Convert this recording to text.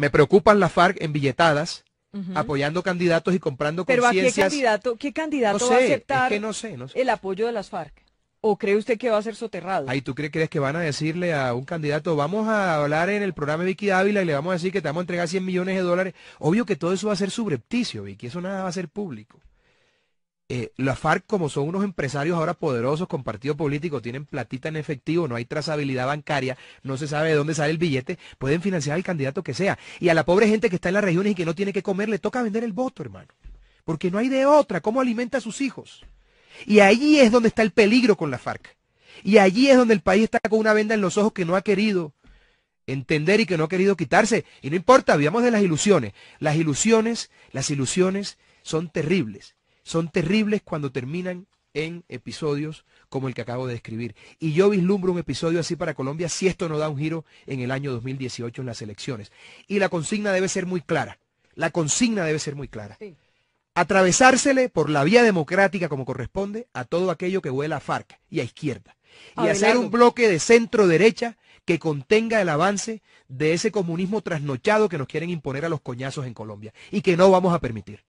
Me preocupan las FARC en billetadas, apoyando candidatos y comprando Pero a qué candidato, qué candidato va a aceptar el apoyo de las FARC? ¿O cree usted que va a ser soterrado? Ahí tú crees que van a decirle a un candidato, vamos a hablar en el programa de Vicky Dávila y le vamos a decir que te vamos a entregar 100 millones de dólares. Obvio que todo eso va a ser subrepticio, Vicky, eso nada va a ser público. Eh, la FARC, como son unos empresarios ahora poderosos con partido político, tienen platita en efectivo, no hay trazabilidad bancaria, no se sabe de dónde sale el billete, pueden financiar al candidato que sea. Y a la pobre gente que está en las regiones y que no tiene que comer, le toca vender el voto, hermano. Porque no hay de otra, ¿cómo alimenta a sus hijos? Y allí es donde está el peligro con la FARC. Y allí es donde el país está con una venda en los ojos que no ha querido entender y que no ha querido quitarse. Y no importa, vivamos de las ilusiones. Las ilusiones, las ilusiones son terribles son terribles cuando terminan en episodios como el que acabo de describir. Y yo vislumbro un episodio así para Colombia si esto no da un giro en el año 2018 en las elecciones. Y la consigna debe ser muy clara. La consigna debe ser muy clara. Atravesársele por la vía democrática como corresponde a todo aquello que huela a FARC y a izquierda. Y hacer un bloque de centro derecha que contenga el avance de ese comunismo trasnochado que nos quieren imponer a los coñazos en Colombia y que no vamos a permitir.